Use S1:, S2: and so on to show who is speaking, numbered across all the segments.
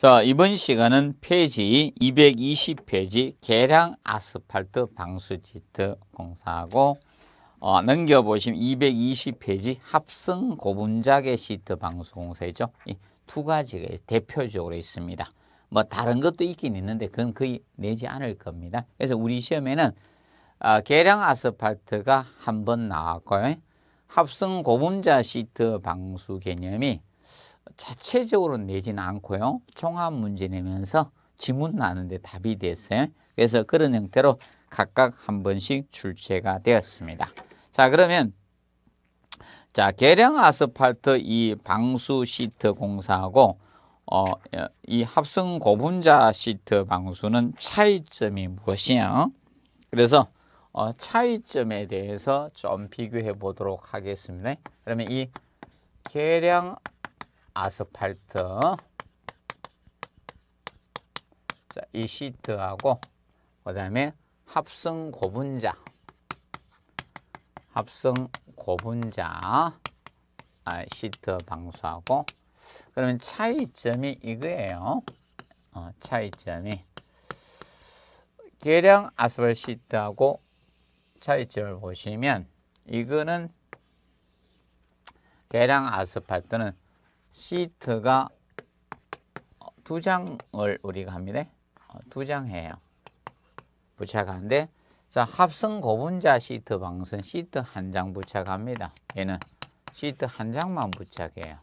S1: 자, 이번 시간은 페이지 220페이지 계량 아스팔트 방수지트 공사하고 어, 넘겨보시면 220페이지 합성 고분자계 시트 방수 공사죠이 두 가지가 대표적으로 있습니다. 뭐 다른 것도 있긴 있는데 그건 거의 내지 않을 겁니다. 그래서 우리 시험에는 어, 계량 아스팔트가 한 번 나왔고요. 합성 고분자 시트 방수 개념이 자체적으로 내지는 않고요. 종합 문제 내면서 지문 나는데 답이 됐어요. 그래서 그런 형태로 각각 한 번씩 출제가 되었습니다. 자 그러면 자 계량 아스팔트 이 방수 시트 공사하고 어, 이 합성 고분자 시트 방수는 차이점이 무엇이냐? 그래서 어, 차이점에 대해서 좀 비교해 보도록 하겠습니다. 그러면 이 계량 아스팔트 자, 이 시트하고 그 다음에 합성 고분자 합성 고분자 아, 시트 방수하고 그러면 차이점이 이거예요. 어, 차이점이 계량 아스팔트 시트하고 차이점을 보시면 이거는 계량 아스팔트는 시트가 어, 두 장을 우리가 합니다. 어, 두장 해요. 부착하는데 자 합성 고분자 시트 방선 시트 한 장 부착합니다. 얘는 시트 한 장만 부착해요.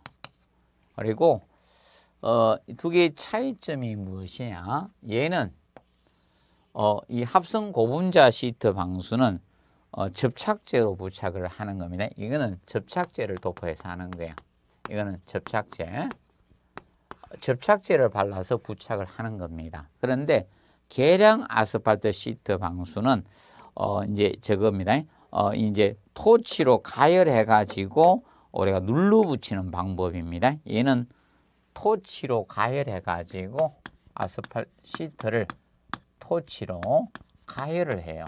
S1: 그리고 어, 두 개의 차이점이 무엇이냐? 얘는 어, 이 합성 고분자 시트 방수는 어, 접착제로 부착을 하는 겁니다. 이거는 접착제를 도포해서 하는 거예요. 이거는 접착제. 접착제를 발라서 부착을 하는 겁니다. 그런데 계량 아스팔트 시트 방수는 어 이제 저겁니다. 어 이제 토치로 가열해 가지고 우리가 눌러 붙이는 방법입니다. 얘는 토치로 가열해 가지고 아스팔트 시트를 토치로 가열을 해요.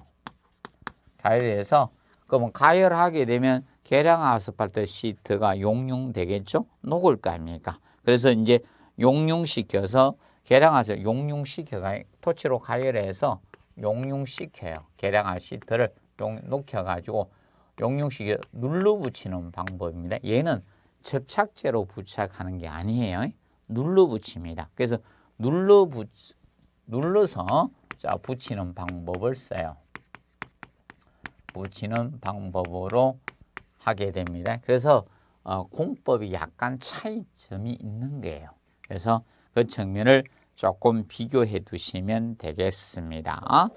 S1: 가열해서 그러면 가열하게 되면 계량 아스팔트 시트가 용융 되겠죠? 녹을 거 아닙니까? 그래서 이제 용융시켜서 계량아서 용융시켜 토치로 가열해서 용융시켜요. 계량아 시트를 녹혀가지고 용융시켜 눌러붙이는 방법입니다. 얘는 접착제로 부착하는 게 아니에요. 눌러붙입니다. 그래서 눌러붙 눌러서 자 붙이는 방법을 써요. 붙이는 방법으로 하게 됩니다. 그래서 어, 공법이 약간 차이점이 있는 거예요. 그래서 그 측면을 조금 비교해 두시면 되겠습니다.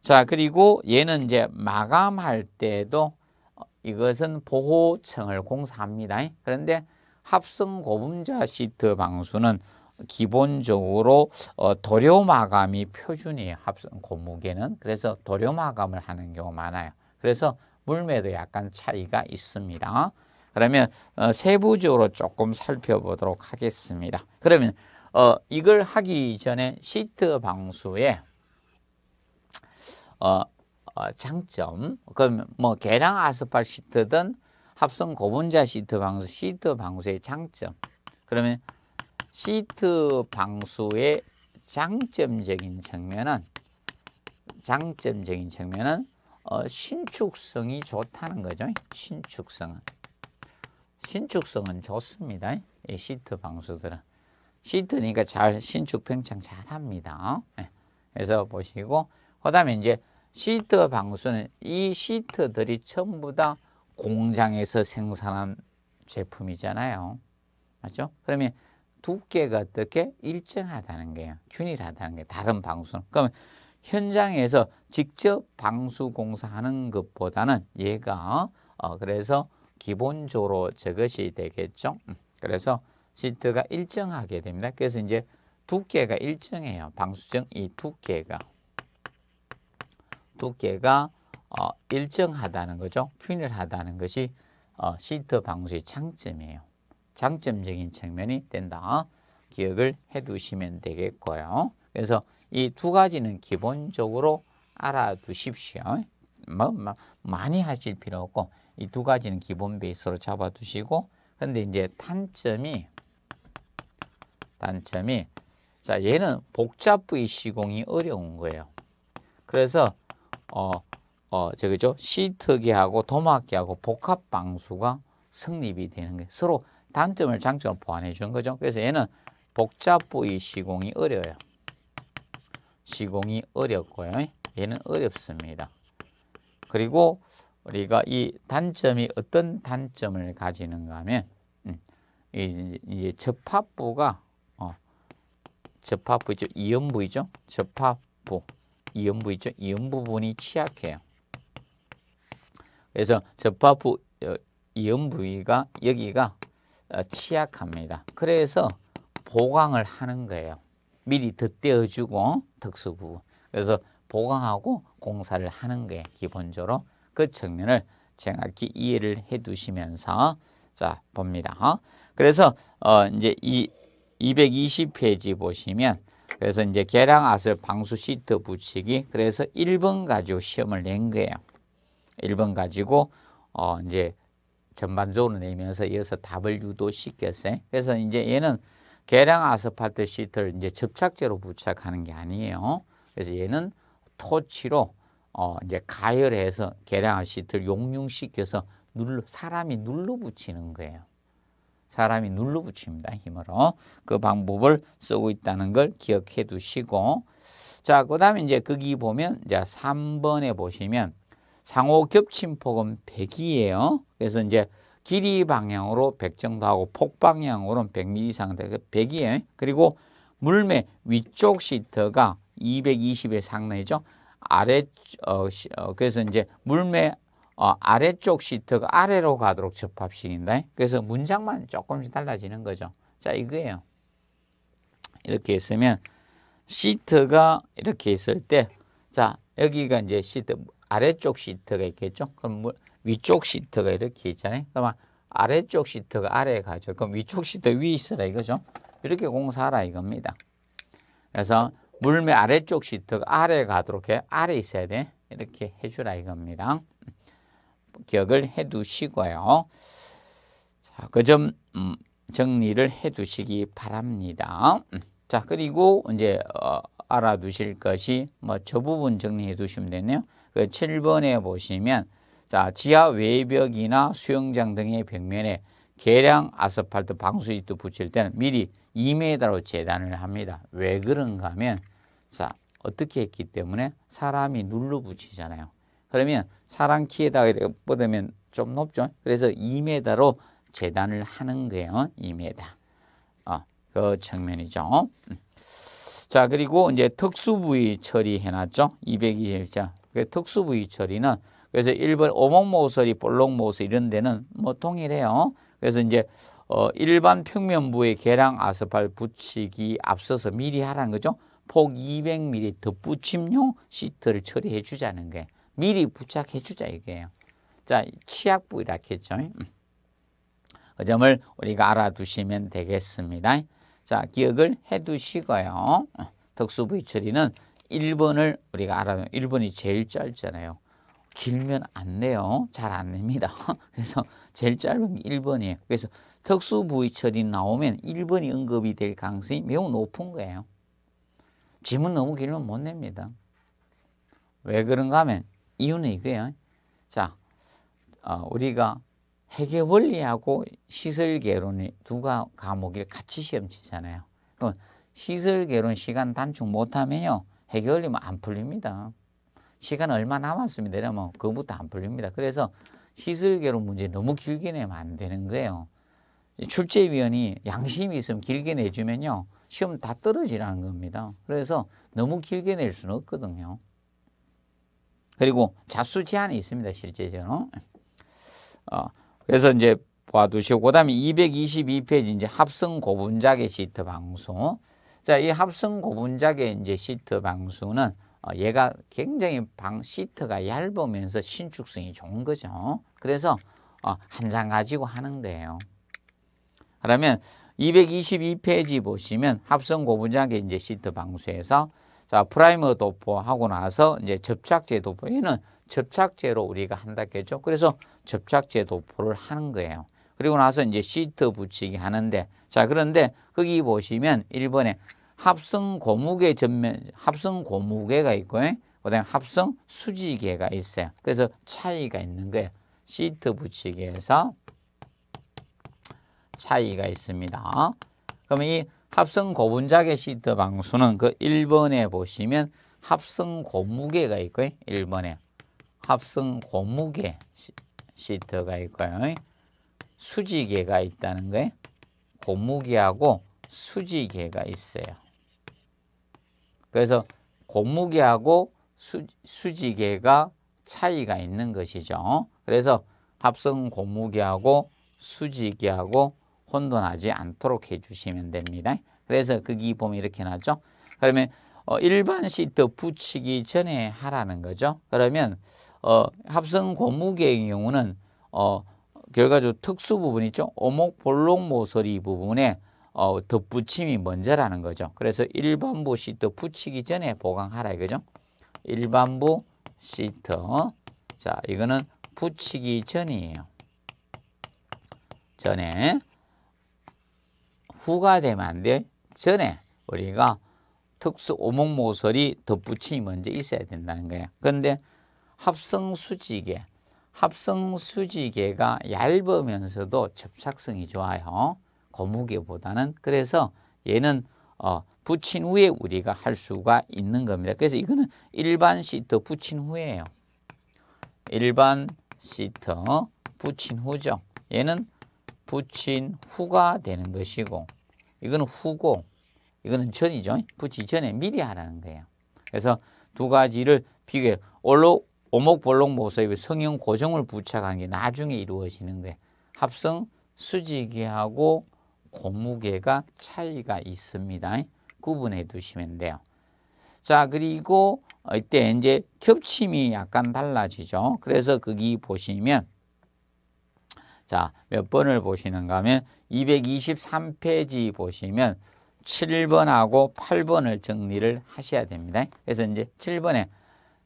S1: 자 그리고 얘는 이제 마감할 때도 어, 이것은 보호층을 공사합니다. 그런데 합성 고분자 시트 방수는 기본적으로 어, 도료 마감이 표준이에요. 합성 고무계는 그래서 도료 마감을 하는 경우 가 많아요. 그래서 물매도 약간 차이가 있습니다. 그러면 어, 세부적으로 조금 살펴보도록 하겠습니다. 그러면 어, 이걸 하기 전에 시트 방수의 어, 어, 장점, 그럼 뭐 개량 아스팔 시트든 합성 고분자 시트 방수, 시트 방수의 장점. 그러면 시트 방수의 장점적인 측면은 장점적인 측면은 어, 신축성이 좋다는 거죠. 신축성은. 신축성은 좋습니다. 이 시트 방수들은. 시트니까 잘 신축 평창 잘 합니다. 예. 그래서 보시고 그다음에 이제 시트 방수는 이 시트들이 전부 다 공장에서 생산한 제품이잖아요. 맞죠? 그러면 두께가 어떻게 일정하다는 거예요. 균일하다는 게 다른 방수는. 그러면 현장에서 직접 방수 공사하는 것보다는 얘가 어, 그래서 기본적으로 저것이 되겠죠. 음, 그래서 시트가 일정하게 됩니다. 그래서 이제 두께가 일정해요. 방수정 이 두께가 두께가 어, 일정하다는 거죠. 균일하다는 것이 어, 시트 방수의 장점이에요. 장점적인 측면이 된다. 기억을 해두시면 되겠고요. 그래서 이두 가지는 기본적으로 알아두십시오. 뭐, 뭐 많이 하실 필요 없고 이 두 가지는 기본 베이스로 잡아두시고 근데 이제 단점이 단점이 자 얘는 복잡 부위 시공이 어려운 거예요. 그래서 어, 어, 저기죠. 시트기하고 도막기하고 복합 방수가 성립이 되는 게 서로 단점을 장점을 보완해 주는 거죠. 그래서 얘는 복잡 부위 시공이 어려워요. 시공이 어렵고요. 얘는 어렵습니다. 그리고 우리가 이 단점이 어떤 단점을 가지는가 하면 음, 이제, 접합부가 어, 접합부 죠 이음부 이죠 접합부. 이음부 있죠. 이음 부분이 취약해요. 그래서 접합부 어, 이음 부위가 여기가 어, 취약합니다. 그래서 보강을 하는 거예요. 미리 덧대어주고 특수부 그래서 보강하고 공사를 하는 게 기본적으로 그 측면을 정확히 이해를 해두시면서 자 봅니다. 그래서 어 이제 이 220페이지 보시면 그래서 이제 계량 아슬 방수 시트 붙이기 그래서 1번 가지고 시험을 낸 거예요. 1번 가지고 어 이제 전반적으로 내면서 이어서 답을 유도시켰어요. 그래서 이제 얘는 계량 아스팔트 시트를 이제 접착제로 부착하는 게 아니에요. 그래서 얘는 토치로 어 이제 가열해서 계량 시트를 용융시켜서 눌러 사람이 눌러 붙이는 거예요. 사람이 눌러 붙입니다. 힘으로. 그 방법을 쓰고 있다는 걸 기억해 두시고 자, 그다음에 이제 거기 보면 이제 3번에 보시면 상호 겹침 폭은 100이에요. 그래서 이제 길이 방향으로 100정도 하고 폭방향으로는 100mm 이상 되고 100이에요. 예? 그리고 물매 위쪽 시트가 2 2 0에 상내죠. 아래 어, 어, 그래서 이제 물매 어, 아래쪽 시트가 아래로 가도록 접합식인데 예? 그래서 문장만 조금씩 달라지는 거죠. 자 이거예요. 이렇게 있으면 시트가 이렇게 있을 때 자 여기가 이제 시트 아래쪽 시트가 있겠죠. 그럼 물, 위쪽 시트가 이렇게 있잖아요. 그러면 아래쪽 시트가 아래에 가죠. 그럼 위쪽 시트 위에 있으라 이거죠. 이렇게 공사하라 이겁니다. 그래서 물매 아래쪽 시트가 아래에 가도록 해. 아래 있어야 돼. 이렇게 해주라 이겁니다. 기억을 해두시고요. 자, 그점 음, 정리를 해두시기 바랍니다. 자, 그리고 이제 어, 알아두실 것이 뭐 저 부분 정리해 두시면 되네요. 그 7번에 보시면 자, 지하 외벽이나 수영장 등의 벽면에 계량 아스팔트 방수지도 붙일 때는 미리 2m로 재단을 합니다. 왜 그런가 하면 자, 어떻게 했기 때문에 사람이 눌러 붙이잖아요. 그러면 사람 키에다가 이렇게 뻗으면 좀 높죠. 그래서 2m로 재단을 하는 거예요. 2m. 어, 그 측면이죠. 자, 그리고 이제 특수 부위 처리해 놨죠. 220자. 그 특수 부위 처리는 그래서 일본 오목모서리, 볼록모서리 이런 데는 뭐 동일해요. 그래서 이제 어, 일반 평면부의 계량 아스팔 붙이기 앞서서 미리 하라는 거죠. 폭 200mm 덧붙임용 시트를 처리해 주자는 게 미리 부착해 주자 이게요. 자, 치약부 이렇게 죠그 음. 점을 우리가 알아두시면 되겠습니다. 자, 기억을 해 두시고요. 음, 특수부위 처리는 1번을 우리가 알아두면 1번이 제일 짧잖아요. 길면 안 내요. 잘 안 냅니다. 그래서 제일 짧은 게 1번이에요. 그래서 특수 부위 처리 나오면 1번이 언급이 될 가능성이 매우 높은 거예요. 지문 너무 길면 못 냅니다. 왜 그런가 하면 이유는 이거예요. 자, 어, 우리가 해계 원리하고 시설 개론이 두 과목을 같이 시험 치잖아요. 그럼 시설 개론 시간 단축 못하면요. 해결이면 뭐 안 풀립니다. 시간 얼마 남았으면 되려면 그것부터 안 풀립니다. 그래서 시설개론 문제 너무 길게 내면 안 되는 거예요. 출제위원이 양심이 있으면 길게 내주면요. 시험 다 떨어지라는 겁니다. 그래서 너무 길게 낼 수는 없거든요. 그리고 잡수 제한이 있습니다. 실제적으로. 어, 그래서 이제 봐두시고 그 다음에 222페이지 이제 합성 고분자계 시트 방수 자, 이 합성 고분자계 이제 시트 방수는 어, 얘가 굉장히 방 시트가 얇으면서 신축성이 좋은 거죠. 그래서 어, 한 장 가지고 하는거예요 그러면 222페이지 보시면 합성 고분자계 이제 시트 방수에서 자 프라이머 도포하고 나서 이제 접착제 도포 얘는 접착제로 우리가 한다겠죠. 그래서 접착제 도포를 하는 거예요. 그리고 나서 이제 시트 붙이기 하는데 자 그런데 거기 보시면 1번에 합성 고무계 전면 합성 고무계가 있고 그다음에 합성 수지계가 있어요. 그래서 차이가 있는 거예요. 시트 붙이기에서 차이가 있습니다. 그러면 이 합성 고분자계 시트 방수는 그 1번에 보시면 합성 고무계가 있고 1번에 합성 고무계 시트가 있고요. 수지계가 있다는 거예요. 고무계하고 수지계가 있어요. 그래서 고무계하고 수, 지계가 차이가 있는 것이죠. 그래서 합성 고무계하고 수지계하고 혼돈하지 않도록 해주시면 됩니다. 그래서 그기 보면 이렇게 나죠. 그러면 어, 일반 시트 붙이기 전에 하라는 거죠. 그러면 어, 합성 고무계의 경우는 어, 결과적으로 특수 부분이죠. 있 오목 볼록 모서리 부분에 어, 덧붙임이 먼저라는 거죠. 그래서 일반부 시트 붙이기 전에 보강하라 이거죠. 일반부 시트. 자, 이거는 붙이기 전이에요. 전에 후가 되면 안 돼. 전에 우리가 특수 오목 모서리 덧붙임이 먼저 있어야 된다는 거예요. 그런데 합성 수지개, 합성 수지개가 얇으면서도 접착성이 좋아요. 고무교보다는 그래서 얘는 어, 붙인 후에 우리가 할 수가 있는 겁니다. 그래서 이거는 일반 시트 붙인 후에요 일반 시트 붙인 후죠. 얘는 붙인 후가 되는 것이고 이거는 후고 이거는 전이죠. 붙이 전에 미리 하라는 거예요. 그래서 두 가지를 비교해 올로 오목볼록 모서의 성형 고정을 부착한 게 나중에 이루어지는 거예요. 합성 수직이하고 고무게가 차이가 있습니다. 구분해 두시면 돼요. 자 그리고 이때 이제 겹침이 약간 달라지죠. 그래서 거기 보시면 자 몇 번을 보시는가 하면 223페이지 보시면 7번하고 8번을 정리를 하셔야 됩니다. 그래서 이제 7번에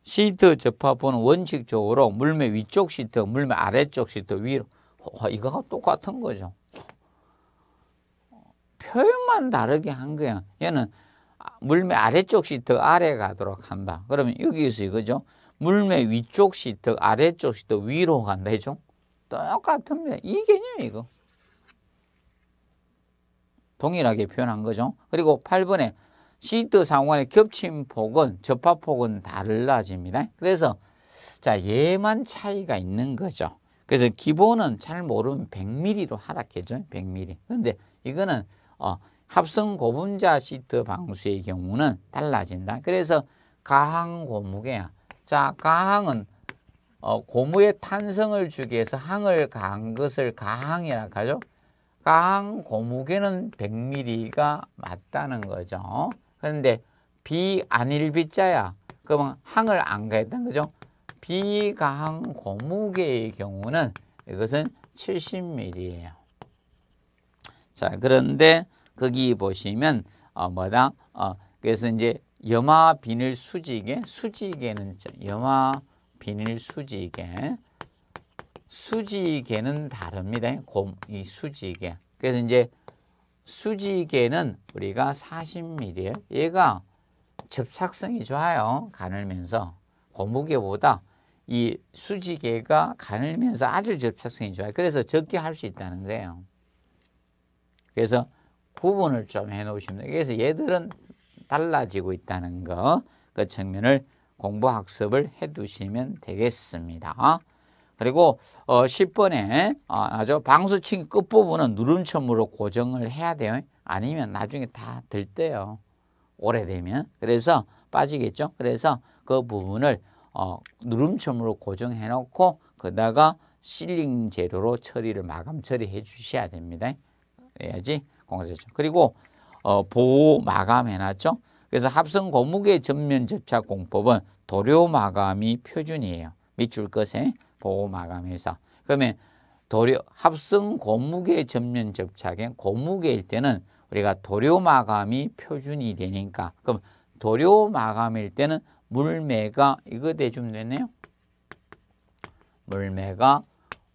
S1: 시트 접합은 원칙적으로 물매 위쪽 시트, 물매 아래쪽 시트 위로 이거가 똑같은 거죠. 표현만 다르게 한 거야. 얘는 물매 아래쪽이 더 아래 가도록 한다. 그러면 여기서 이거죠. 물매 위쪽이 더 아래쪽이 더 위로 간다. 이죠 똑같습니다. 이 개념이 이거. 동일하게 표현한 거죠. 그리고 8번에 시트 상관의 겹친 폭은 접합폭은 달라집니다. 그래서 자 얘만 차이가 있는 거죠. 그래서 기본은 잘 모르면 100mm로 하락해죠. 100mm. 근데 이거는 어, 합성 고분자 시트 방수의 경우는 달라진다. 그래서 가항 고무계야. 자, 가항은 어, 고무의 탄성을 주기 위해서 항을 가한 것을 가항이라 하죠. 가항 고무계는 100mm가 맞다는 거죠. 그런데 비안일비자야. 그러면 항을 안 가했던 거죠. 비가항 고무계의 경우는 이것은 70mm예요. 자, 그런데 거기 보시면 어, 뭐다? 어, 그래서 이제 염화 비닐 수지개, 수지개는 염화 비닐 수지개, 수지개는 다릅니다. 곰, 이 수지개. 그래서 이제 수지개는 우리가 40mm예요. 얘가 접착성이 좋아요. 가늘면서 고무개보다 이 수지개가 가늘면서 아주 접착성이 좋아요. 그래서 적게 할 수 있다는 거예요. 그래서 구분을 좀 해놓으시면 돼요. 그래서 얘들은 달라지고 있다는 거, 그 측면을 공부학습을 해두시면 되겠습니다. 그리고 어, 10번에 어, 아, 아주 방수층 끝부분은 누름첨으로 고정을 해야 돼요. 아니면 나중에 다 들때요. 오래되면. 그래서 빠지겠죠. 그래서 그 부분을 어, 누름첨으로 고정해 놓고 그다가 실링 재료로 처리를 마감 처리해 주셔야 됩니다. 해야지 공사되죠. 그리고 어, 보호 마감해놨죠. 그래서 합성 고무계 전면 접착 공법은 도료 마감이 표준이에요. 밑줄 것에 보호 마감해서 그러면 도료 합성 고무계 전면 접착엔 고무계일 때는 우리가 도료 마감이 표준이 되니까 그럼 도료 마감일 때는 물매가 이거 대주면 되네요. 물매가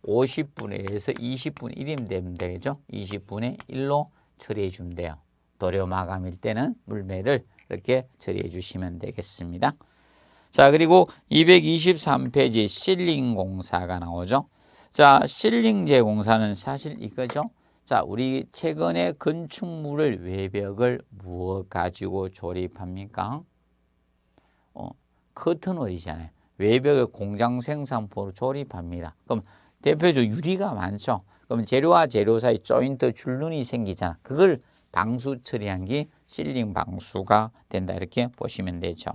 S1: 5 0분에해서 20분 1이면 되면 되겠죠. 2 0분에 1로 처리해 주면 돼요. 도료 마감일 때는 물매를 이렇게 처리해 주시면 되겠습니다. 자 그리고 223페이지 실링 공사가 나오죠. 자 실링제 공사는 사실 이거죠. 자 우리 최근에 건축물을 외벽을 무엇 가지고 조립합니까? 어, 커튼월이잖아요. 외벽을 공장 생산포로 조립합니다. 그럼 대표적으로 유리가 많죠. 그럼 재료와 재료 사이 조인트 줄눈이 생기잖아. 그걸 방수 처리한 게 실링 방수가 된다 이렇게 보시면 되죠.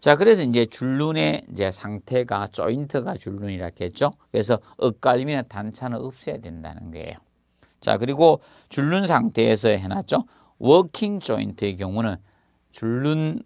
S1: 자, 그래서 이제 줄눈의 이제 상태가 조인트가 줄눈이라 했죠. 그래서 엇갈림이나 단차는 없애야 된다는 거예요. 자, 그리고 줄눈 상태에서 해놨죠. 워킹 조인트의 경우는 줄눈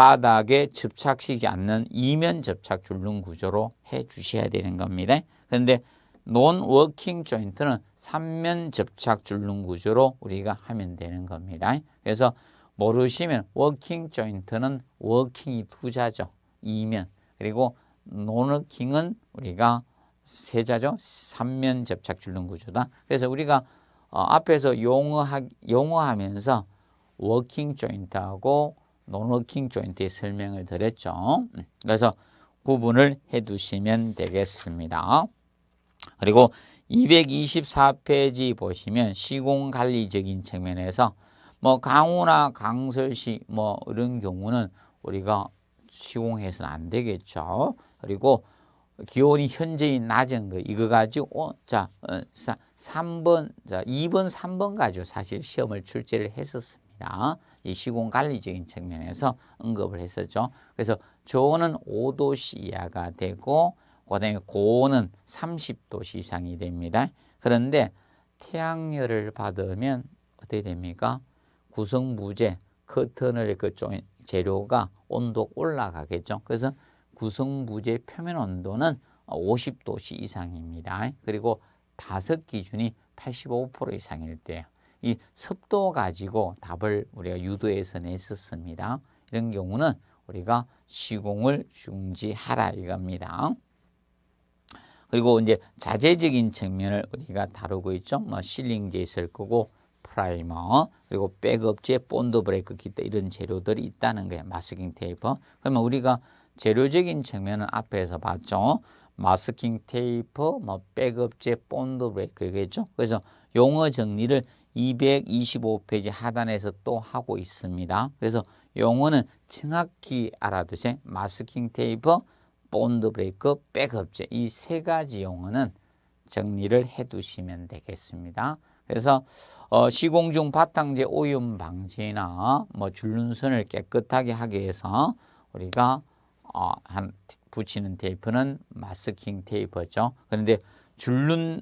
S1: 바닥에 접착시키지 않는 이면 접착 줄눈 구조로 해 주셔야 되는 겁니다. 그런데 논 워킹 조인트는 3면 접착 줄눈 구조로 우리가 하면 되는 겁니다. 그래서 모르시면 워킹 조인트는 워킹이 두자죠. 2면. 그리고 논워킹은 우리가 세자죠. 3면 접착 줄눈 구조다. 그래서 우리가 어, 앞에서 용어하, 용어하면서 워킹 조인트하고 노노킹 조인트의 설명을 드렸죠. 음, 그래서 구분을 해두시면 되겠습니다. 그리고 224페이지 보시면 시공관리적인 측면에서 뭐 강우나 강설시 뭐 이런 경우는 우리가 시공해서는 안 되겠죠. 그리고 기온이 현재인 낮은 거 이거 가지고 어, 자 3번 어, 자 2번 3번 가지고 사실 시험을 출제를 했었습니다. 이 시공 관리적인 측면에서 언급을 했었죠. 그래서 저온은 5도씨 이하가 되고 그다음에 고온은 30도씨 이상이 됩니다. 그런데 태양열을 받으면 어떻게 됩니까? 구성부재 커튼을 그 재료가 온도 올라가겠죠. 그래서 구성부재 표면 온도는 50도씨 이상입니다. 그리고 다섯 기준이 85% 이상일 때요 이 습도 가지고 답을 우리가 유도해서 냈었습니다. 이런 경우는 우리가 시공을 중지하라 이겁니다. 그리고 이제 자재적인 측면을 우리가 다루고 있죠. 뭐 실링제 있을 거고 프라이머 그리고 백업제 본드 브레이크 기타 이런 재료들이 있다는 거예요. 마스킹 테이프. 그러면 우리가 재료적인 측면은 앞에서 봤죠. 마스킹 테이프, 뭐백업제 본드 브레이크겠죠. 그래서 용어 정리를 225페이지 하단에서 또 하고 있습니다. 그래서 용어는 정확히 알아두세요. 마스킹 테이프, 본드 브레이크, 백업제이 세 가지 용어는 정리를 해두시면 되겠습니다. 그래서 어, 시공 중 바탕재 오염 방지나 뭐 줄눈선을 깨끗하게 하기 위해서 우리가 어, 한 붙이는 테이프는 마스킹 테이프죠. 그런데 줄눈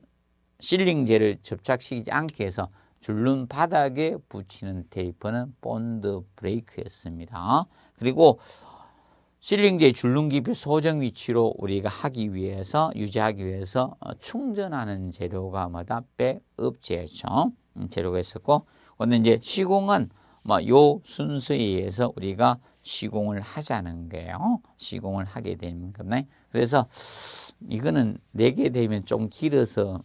S1: 실링제를 접착시키지 않게 해서 줄눈 바닥에 붙이는 테이프는 본드 브레이크였습니다. 그리고 실링제 줄눈 깊이 소정 위치로 우리가 하기 위해서 유지하기 위해서 어, 충전하는 재료가 뭐다 백업 재죠 음, 재료가 있었고 오늘 이제 시공은 뭐요 순서에 의해서 우리가 시공을 하자는 거예요. 시공을 하게 되는 겁니다. 그래서 이거는 내게 되면 좀 길어서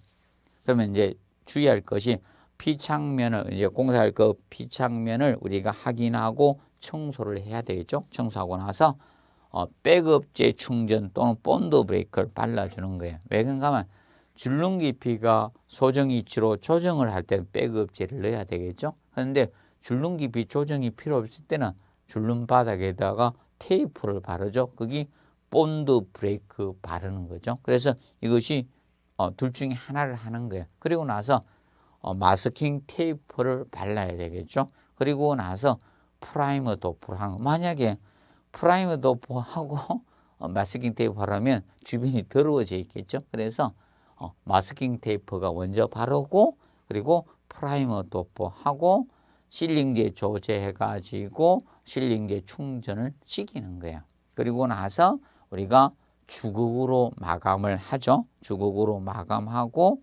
S1: 그러면 이제 주의할 것이 피창면을 이제 공사할 그 피창면을 우리가 확인하고 청소를 해야 되겠죠. 청소하고 나서 어, 백업제 충전 또는 본드 브레이크를 발라주는 거예요. 왜 그런가 면 줄눈 깊이가 소정 위치로 조정을 할 때는 백업제를 넣어야 되겠죠. 그런데 줄눈 깊이 조정이 필요 없을 때는 줄눈 바닥에다가 테이프를 바르죠. 그게 본드 브레이크 바르는 거죠. 그래서 이것이 어, 둘 중에 하나를 하는 거예요. 그리고 나서 어, 마스킹 테이프를 발라야 되겠죠. 그리고 나서 프라이머 도포를 한 거. 만약에 프라이머 도포하고 어, 마스킹 테이프 하르면 주변이 더러워져 있겠죠. 그래서 어, 마스킹 테이프가 먼저 바르고 그리고 프라이머 도포하고 실링제 조제해가지고 실링제 충전을 시키는 거예요. 그리고 나서 우리가 주걱으로 마감을 하죠. 주걱으로 마감하고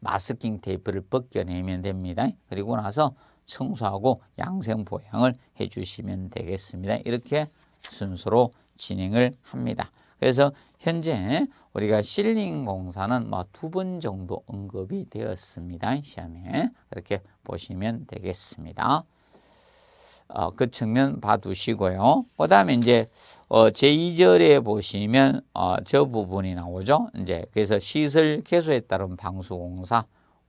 S1: 마스킹 테이프를 벗겨내면 됩니다. 그리고 나서 청소하고 양생 보양을 해주시면 되겠습니다. 이렇게 순서로 진행을 합니다. 그래서 현재 우리가 실링 공사는 뭐 두번 정도 언급이 되었습니다. 시험에 이렇게 보시면 되겠습니다. 어, 그 측면 봐두시고요. 그 다음에 이제 어, 제2절에 보시면 어, 저 부분이 나오죠. 이제 그래서 시설 개수에 따른 방수 공사,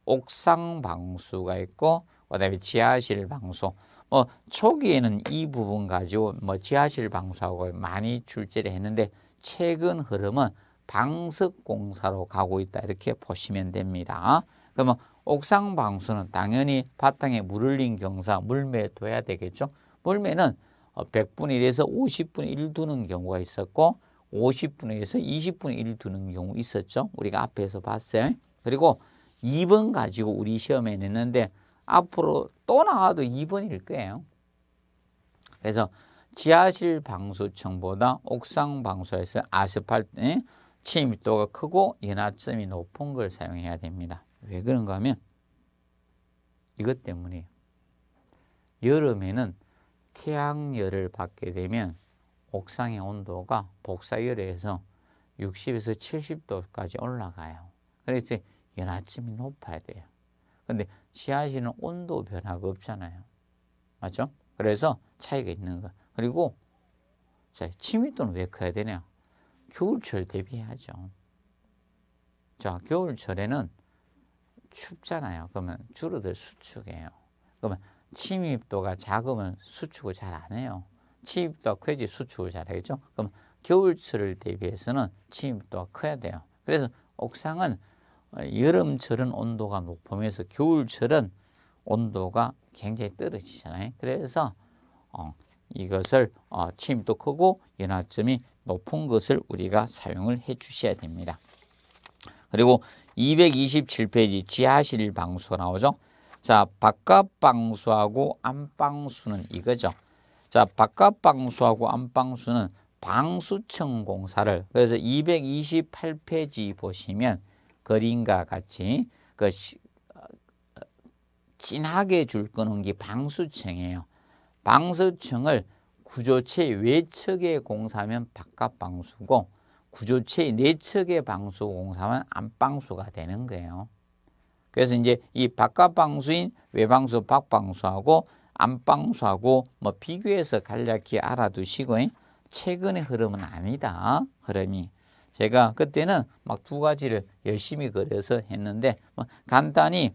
S1: 옥상 방수가 있고 그다음에 지하실 방수. 뭐 초기에는 이 부분 가지고 뭐 지하실 방수하고 많이 출제를 했는데 최근 흐름은 방석 공사로 가고 있다 이렇게 보시면 됩니다. 그러면 옥상 방수는 당연히 바탕에 물 흘린 경사 물매 둬야 되겠죠. 물매는 100분의 어, 1에서 50분의 1 두는 경우가 있었고 50분의 1에서 20분의 1 두는 경우 있었죠. 우리가 앞에서 봤어요. 그리고 2번 가지고 우리 시험에 냈는데 앞으로 또 나와도 2번일 거예요. 그래서 지하실 방수층보다 옥상 방수에서 아스팔트 침입도가 크고 연하점이 높은 걸 사용해야 됩니다. 왜 그런가 하면 이것 때문에 여름에는 태양열을 받게 되면 옥상의 온도가 복사열에서 60에서 70도까지 올라가요. 그래서 연아침이 높아야 돼요. 근데 지하실은 온도 변화가 없잖아요. 맞죠? 그래서 차이가 있는 거. 그리고 자, 침입도는 왜 커야 되냐? 겨울철 대비해야죠. 자, 겨울철에는 춥잖아요. 그러면 줄어들 수축해요. 그러면 침입도가 작으면 수축을 잘 안 해요. 침입도가 커야지 수축을 잘 하겠죠. 그럼 겨울철을 대비해서는 침입도가 커야 돼요. 그래서 옥상은 여름철은 온도가 높으면서 겨울철은 온도가 굉장히 떨어지잖아요. 그래서 어, 이것을 어, 침입도 크고 연화점이 높은 것을 우리가 사용을 해 주셔야 됩니다. 그리고 227페이지 지하실 방수 나오죠. 자, 바깥 방수하고 안방수는 이거죠. 자, 바깥 방수하고 안방수는 방수층 공사를 그래서 228페이지 보시면 그림과 같이 그 시, 진하게 줄끄는 게 방수층이에요. 방수층을 구조체 외측에 공사하면 바깥 방수고 구조체의 내측의 방수 공사만 안방수가 되는 거예요. 그래서 이제 이 바깥 방수인 외방수, 박방수하고 안방수하고 뭐 비교해서 간략히 알아두시고 최근의 흐름은 아니다. 흐름이. 제가 그때는 막 두 가지를 열심히 그려서 했는데 뭐 간단히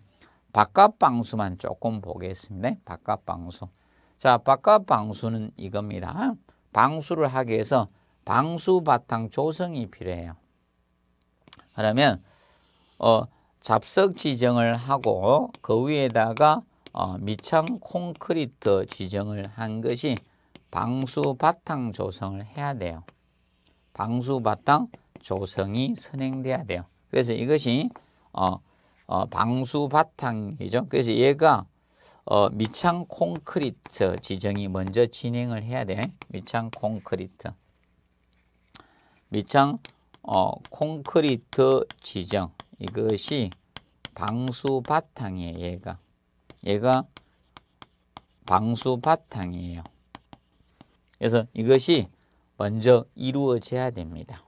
S1: 바깥 방수만 조금 보겠습니다. 바깥 방수. 자, 바깥 방수는 이겁니다. 방수를 하기 위해서 방수 바탕 조성이 필요해요. 그러면 어, 잡석 지정을 하고 그 위에다가 어, 밑창 콘크리트 지정을 한 것이 방수 바탕 조성을 해야 돼요. 방수 바탕 조성이 선행돼야 돼요. 그래서 이것이 어, 어, 방수 바탕이죠. 그래서 얘가 어, 밑창 콘크리트 지정이 먼저 진행을 해야 돼. 밑창 콘크리트. 밑창 어, 콘크리트 지정 이것이 방수 바탕이에요. 얘가 얘가 방수 바탕이에요. 그래서 이것이 먼저 이루어져야 됩니다.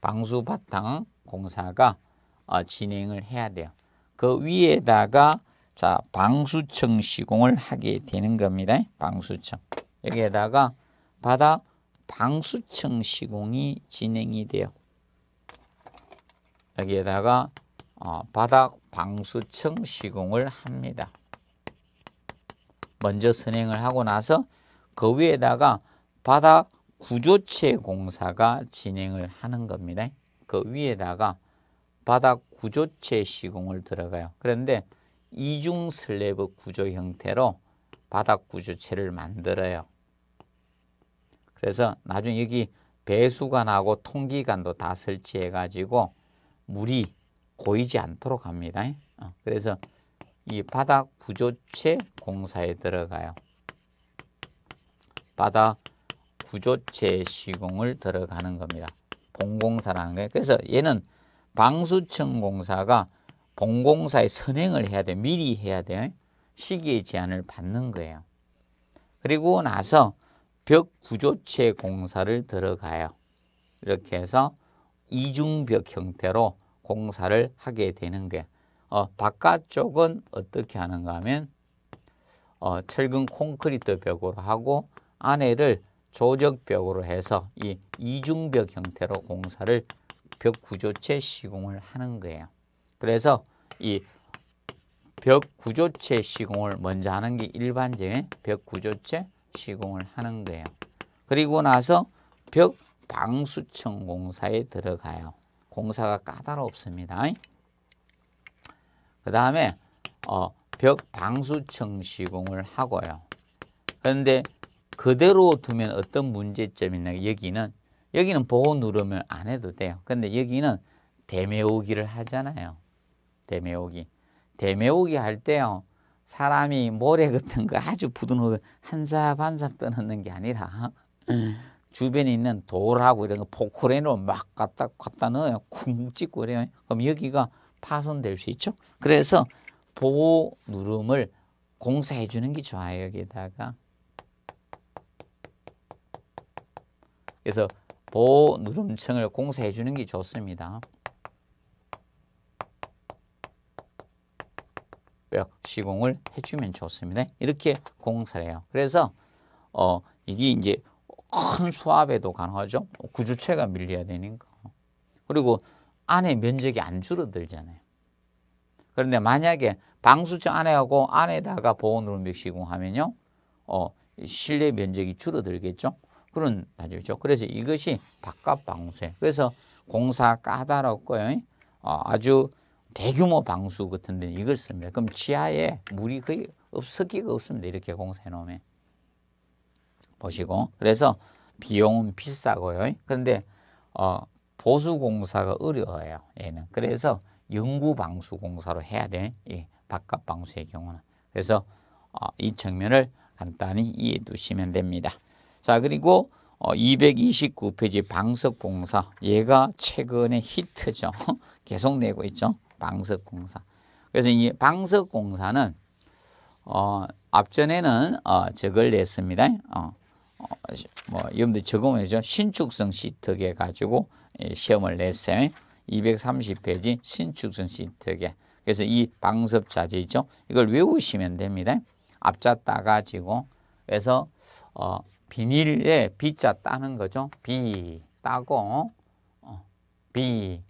S1: 방수 바탕 공사가 어, 진행을 해야 돼요. 그 위에다가 자 방수층 시공을 하게 되는 겁니다. 방수층 여기에다가 바닥 방수층 시공이 진행이 돼요. 여기에다가 어, 바닥 방수층 시공을 합니다. 먼저 선행을 하고 나서 그 위에다가 바닥 구조체 공사가 진행을 하는 겁니다. 그 위에다가 바닥 구조체 시공을 들어가요. 그런데 이중 슬래브 구조 형태로 바닥 구조체를 만들어요. 그래서 나중에 여기 배수관하고 통기관도 다 설치해 가지고 물이 고이지 않도록 합니다. 어, 그래서 이 바닥 구조체 공사에 들어가요. 바닥 구조체 시공을 들어가는 겁니다. 봉공사라는 거예요. 그래서 얘는 방수청 공사가 봉공사에 선행을 해야 돼. 미리 해야 돼. 시기의 제한을 받는 거예요. 그리고 나서 벽 구조체 공사를 들어가요. 이렇게 해서 이중벽 형태로 공사를 하게 되는 거예요. 어, 바깥쪽은 어떻게 하는가 하면 어, 철근 콘크리트 벽으로 하고 안에를 조적벽으로 해서 이 이중벽 형태로 공사를 벽 구조체 시공을 하는 거예요. 그래서 이 벽 구조체 시공을 먼저 하는 게 일반적인 벽 구조체 시공입니다. 시공을 하는 거예요. 그리고 나서 벽 방수청 공사에 들어가요. 공사가 까다롭습니다. 그 다음에 어, 벽 방수청 시공을 하고요. 그런데 그대로 두면 어떤 문제점이 있나 여기는 여기는 보호 누르면 안 해도 돼요. 근데 여기는 대메오기를 하잖아요. 대메오기. 대메오기 할 때요. 사람이 모래 같은 거 아주 부드러운 한삽 한삽 떠넣는 게 아니라 주변에 있는 돌하고 이런 거 포크레인으로 막 갖다 갖다 넣어요. 쿵 찍고 그래요. 그럼 여기가 파손될 수 있죠. 그래서 보호 누름을 공사해 주는 게 좋아요. 여기다가 그래서 보호 누름층을 공사해 주는 게 좋습니다. 뼈 시공을 해주면 좋습니다. 이렇게 공사 해요. 그래서 어 이게 이제 큰 수압에도 가능하죠. 구조체가 밀려야 되니까. 그리고 안에 면적이 안 줄어들잖아요. 그런데 만약에 방수층 안에 하고 안에다가 보온룸벽 시공하면요. 어, 실내 면적이 줄어들겠죠. 그런 나중이죠. 그래서 이것이 바깥 방수에. 그래서 공사 까다롭고요. 어, 아주 대규모 방수 같은 데 이걸 씁니다. 그럼 지하에 물이 거의 없어기가 없습니다. 이렇게 공사해 놓으면. 보시고. 그래서 비용은 비싸고요. 그런데 어, 보수 공사가 어려워요. 얘는. 그래서 연구 방수 공사로 해야 돼. 이 바깥 방수의 경우는. 그래서 어, 이 측면을 간단히 이해해 두시면 됩니다. 자, 그리고 어, 229페이지 방석 공사. 얘가 최근에 히트죠. 계속 내고 있죠. 방석공사. 그래서 이 방석공사는 어, 앞전에는 어, 저걸 냈습니다. 어, 어 뭐 여러분들 적용해죠 신축성 시트계 가지고 예, 시험을 냈어요. 230페이지 신축성 시트계. 그래서 이 방석 자제 있죠. 이걸 외우시면 됩니다. 앞자 따가지고 그래서 어, 비닐에 B자 따는 거죠. B 따고 어, B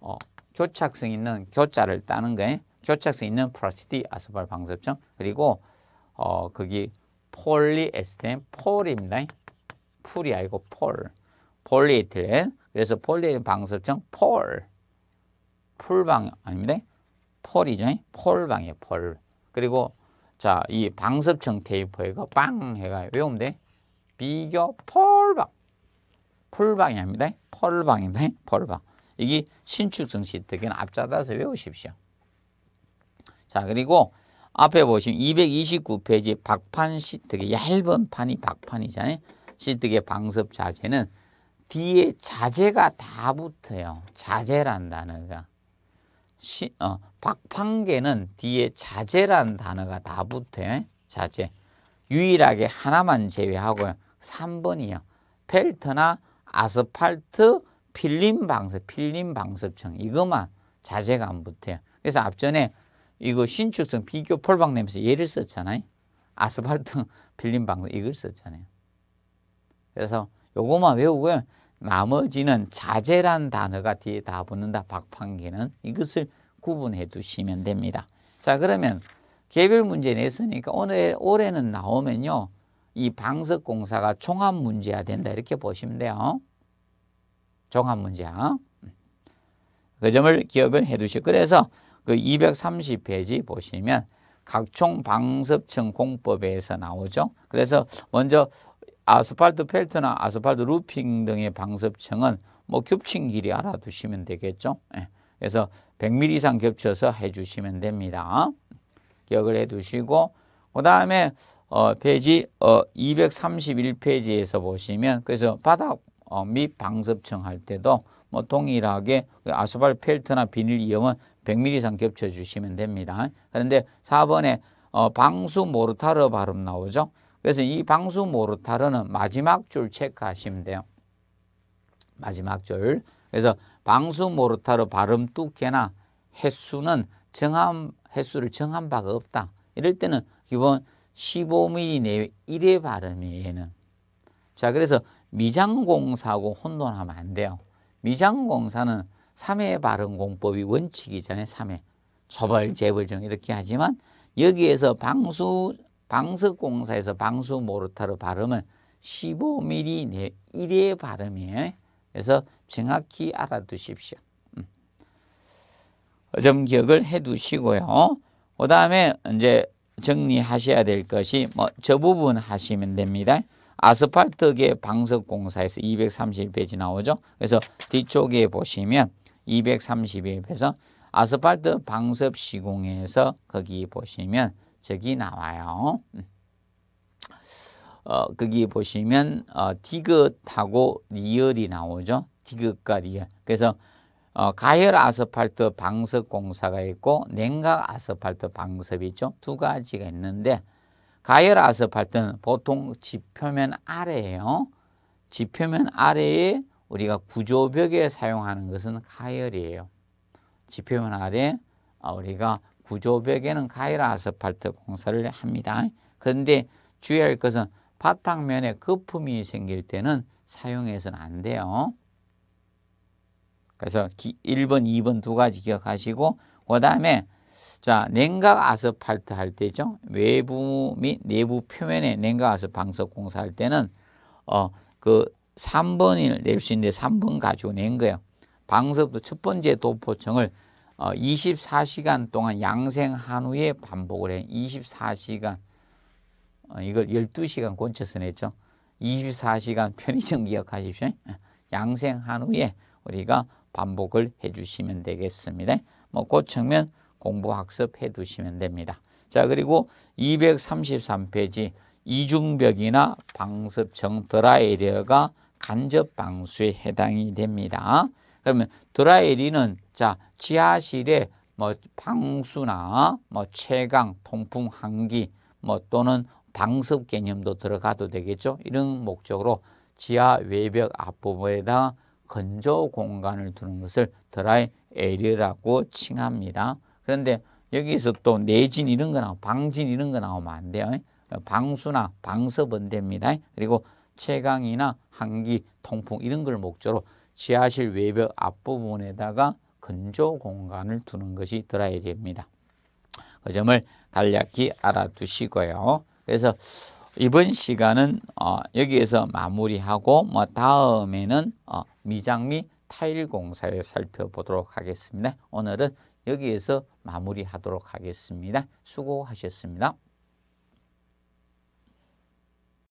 S1: 어, 교착성 있는 교자를 따는 거예요. 교착성 있는 프라치디 아스팔 방습정 그리고 어 거기 폴리에스테 폴입니다. 풀이 아니고 폴. 폴리에틸렌. 그래서 폴리에틸 방습정 폴. 풀방 아닙니다. 폴이죠. 폴방에 폴. 그리고 자, 이 방습청 테이프에가 빵 해가 외우면 돼. 비교 폴방. 풀방이 아닙니다. 폴방입니다. 폴방. 이게 신축성 시트기는 앞자다서 외우십시오. 자 그리고 앞에 보시면 229페이지 박판 시트기 얇은 판이 박판이잖아요. 시트기 방습 자재는 뒤에 자재가 다 붙어요. 자재란 단어가. 시, 어, 박판계는 뒤에 자재란 단어가 다 붙어요. 자재. 유일하게 하나만 제외하고요. 3번이요. 펠트나 아스팔트, 필림 방습, 필림방습청 이것만 자재가 안 붙어요. 그래서 앞전에 이거 신축성 비교 폴방 냄새 얘를 썼잖아요. 아스팔트 필름 방습 이걸 썼잖아요. 그래서 요거만 외우고요. 나머지는 자재란 단어가 뒤에 다 붙는다. 박판기는 이것을 구분해 두시면 됩니다. 자 그러면 개별 문제 냈으니까 오늘 올해는 나오면요. 이 방석공사가 종합 문제가 된다 이렇게 보시면 돼요. 종합 문장. 그 점을 기억을 해 두시고 그래서 그 230페이지 보시면 각종 방습층 공법에서 나오죠. 그래서 먼저 아스팔트 펠트나 아스팔트 루핑 등의 방습층은 뭐 겹친 길이 알아두시면 되겠죠. 예. 그래서 100mm 이상 겹쳐서 해주시면 됩니다. 기억을 해두시고 그 다음에 어, 페이지 어, 231페이지에서 보시면 그래서 바닥 어, 및방습청할 때도 뭐 동일하게 그 아스팔트나 비닐 이용은 100mm 이상 겹쳐 주시면 됩니다. 그런데 4번에 어, 방수 모르타르 발음 나오죠. 그래서 이 방수 모르타르는 마지막 줄 체크하시면 돼요. 마지막 줄. 그래서 방수 모르타르 발음 두께나 횟수는 정한 횟수를 정한 바가 없다. 이럴 때는 기본 15mm 내외 1회 발음이에요. 자, 그래서 미장공사하고 혼돈하면 안 돼요. 미장공사는 삼해 발언 공법이 원칙이잖아요. 삼해 초벌, 재벌정 이렇게 하지만 여기에서 방수 방석공사에서 방수 모르타르 발음은 15mm 내 1의 발음이에요. 그래서 정확히 알아두십시오. 음. 좀 기억을 해두시고요. 그 다음에 이제 정리하셔야 될 것이 뭐 저 부분 하시면 됩니다. 아스팔트계 방석공사에서 232페이지 나오죠. 그래서 뒤쪽에 보시면 232페이지에서 아스팔트 방석 시공에서 거기 보시면 저기 나와요. 음. 어, 거기 보시면 어, 디귿하고 리얼이 나오죠. 디귿과 리얼. 그래서 어, 가열 아스팔트 방석 공사가 있고 냉각 아스팔트 방석이 있죠. 두 가지가 있는데 가열 아스팔트는 보통 지표면 아래예요. 지표면 아래에 우리가 구조벽에 사용하는 것은 가열이에요. 지표면 아래 아, 우리가 구조벽에는 가열 아스팔트 공사를 합니다. 그런데 주의할 것은 바탕면에 거품이 생길 때는 사용해서는 안 돼요. 그래서 1번, 2번 두 가지 기억하시고 그 다음에 자, 냉각 아스팔트 할 때죠. 외부 및 내부 표면에 냉각 아스 방석 공사할 때는 어, 그 3번을 낼 수 있는데 3번 가지고 낸 거예요. 방석도 첫 번째 도포층을 어, 24시간 동안 양생한 후에 반복을 해. 24시간. 어, 이걸 12시간 곤쳐서 냈죠. 24시간 편의점 기억하십시오. 양생한 후에 우리가 반복을 해 주시면 되겠습니다. 뭐, 그 측면 공부 학습해 두시면 됩니다. 자 그리고 233페이지 이중벽이나 방습청 드라이어가 간접 방수에 해당이 됩니다. 그러면 드라이리는 자 지하실에 뭐 방수나 뭐 채광, 통풍, 환기 뭐 또는 방습 개념도 들어가도 되겠죠. 이런 목적으로 지하 외벽 앞부분에다 건조 공간을 두는 것을 드라이 에리라고 칭합니다. 그런데 여기서 또 내진 이런 거 나오고 방진 이런 거 나오면 안 돼요. 방수나 방섭은 됩니다. 그리고 채광이나 한기, 통풍 이런 걸 목적으로 지하실 외벽 앞부분에다가 건조 공간을 두는 것이 들어야 됩니다. 그 점을 간략히 알아두시고요. 그래서 이번 시간은 어, 여기에서 마무리하고 뭐 다음에는 어, 미장미 타일 공사를 살펴보도록 하겠습니다. 오늘은 여기에서 마무리하도록 하겠습니다. 수고하셨습니다.